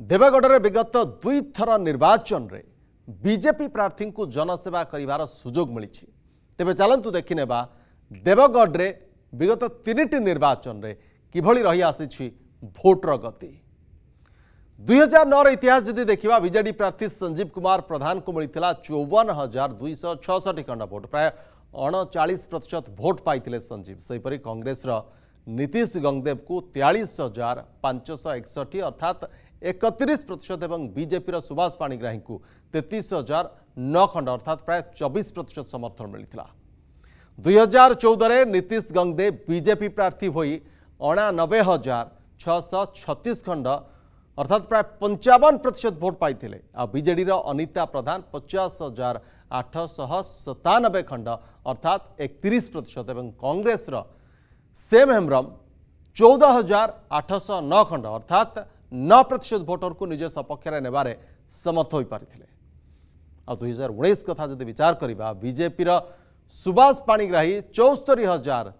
देवगढ़ में विगत दुई थर निर्वाचन रे बीजेपी प्रार्थी को जनसेवा करार सुजोग मिली तेरे चलतु देखने देवगढ़ में विगत तीन टी निर्वाचन रे किभली रही आसी भोट्र गति दुई हजार नौ इतिहास जी देखा विजे प्रार्थी संजीव कुमार प्रधान को मिलता चौवन हजार दुईश छि खंड भोट प्राय अणचा प्रतिशत भोट पाई संजीव से कंग्रेस नीतीश गंगदेव को तेयास हजार पांचश एकसठ अर्थात एकत्रिश प्रतिशत और बीजेपी सुभाष पाणीग्राही को तेतीस हजार नौ खंड अर्थात प्राय चौबीस प्रतिशत समर्थन मिलता दुई हजार चौदह नीतीश गंगदे बीजेपी प्रार्थी हो अणानबे हजार छःश छत्तीस खंड अर्थात प्राय पंचावन प्रतिशत भोट पाई आजेडर अनिता प्रधान पचास हजार आठश सतानबे खंड अर्थात एक तीस प्रतिशत और कंग्रेस सेम हेम्रम चौदह हजार आठश नौ खंड अर्थात न प्रतिशत भोटरको निज सपक्षा नेबार समर्थ हुजार उन्नाइस कथा विचारक विजेपि र सुभाष पाणिग्राही चौस्तरी हजार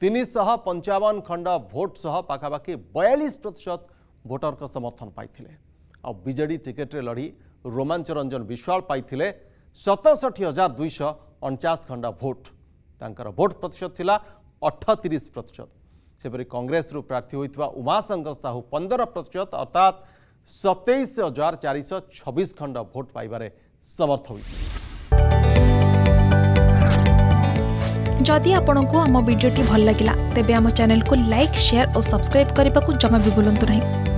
तिनश पन्चाउन खण्ड भोटसह प्रतिशत भोटरको समर्थन पाएँ आउ बजेडी टिकेट्रे लडि रोमाञ्च विश्वाल पाई सतसठी हजार दुईश अचास खण्ड भोट तर भोट प्रतिशत थाहा प्रतिशत। सेपरी कंग्रेस प्रार्थी होता उमाशंकर साहू पंदर प्रतिशत अर्थात सतैश हजार चार शह खंड भोट पाइबार समर्थ हो जदि आपण को आम भिडी भल लगा तेब चेल को लाइक सेयार और सब्सक्राइब करने को जमा भी भूलु ना